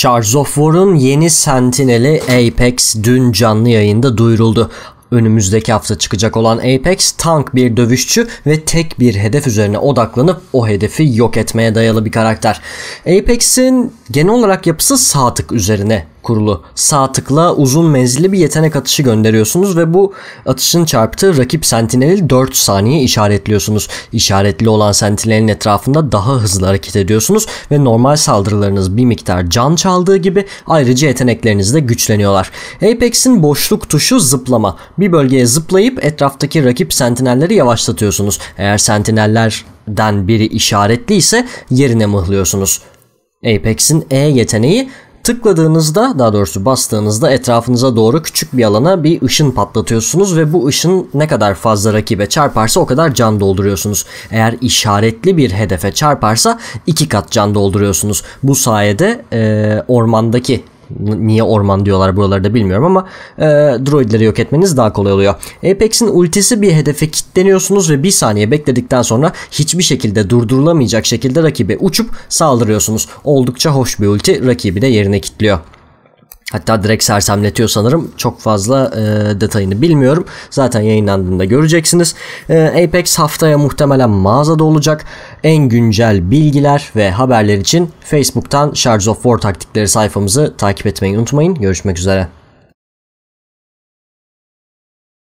Shards of War'un yeni Sentinel'i Apex dün canlı yayında duyuruldu. Önümüzdeki hafta çıkacak olan Apex tank bir dövüşçü ve tek bir hedef üzerine odaklanıp o hedefi yok etmeye dayalı bir karakter. Apex'in genel olarak yapısı sağ tık üzerine kurulu. Sağ tıkla uzun menzilli bir yetenek atışı gönderiyorsunuz ve bu atışın çarptığı rakip sentineli 4 saniye işaretliyorsunuz. İşaretli olan sentinelin etrafında daha hızlı hareket ediyorsunuz ve normal saldırılarınız bir miktar can çaldığı gibi ayrıca yetenekleriniz de güçleniyorlar. Apex'in boşluk tuşu zıplama. Bir bölgeye zıplayıp etraftaki rakip sentinelleri yavaşlatıyorsunuz. Eğer sentinellerden biri işaretli ise yerine mıhlıyorsunuz. Apex'in E yeteneği Tıkladığınızda daha doğrusu bastığınızda etrafınıza doğru küçük bir alana bir ışın patlatıyorsunuz ve bu ışın ne kadar fazla rakibe çarparsa o kadar can dolduruyorsunuz. Eğer işaretli bir hedefe çarparsa iki kat can dolduruyorsunuz. Bu sayede e, ormandaki niye orman diyorlar buralarda bilmiyorum ama e, droidleri yok etmeniz daha kolay oluyor. Apex'in ultisi bir hedefe kilitleniyorsunuz ve bir saniye bekledikten sonra hiçbir şekilde durdurulamayacak şekilde rakibe uçup saldırıyorsunuz. Oldukça hoş bir ulti rakibi de yerine kilitliyor. Hatta direkt sersemletiyor sanırım. Çok fazla e, detayını bilmiyorum. Zaten yayınlandığında göreceksiniz. E, Apex haftaya muhtemelen mağazada olacak. En güncel bilgiler ve haberler için Facebook'tan Shards of War taktikleri sayfamızı takip etmeyi unutmayın. Görüşmek üzere.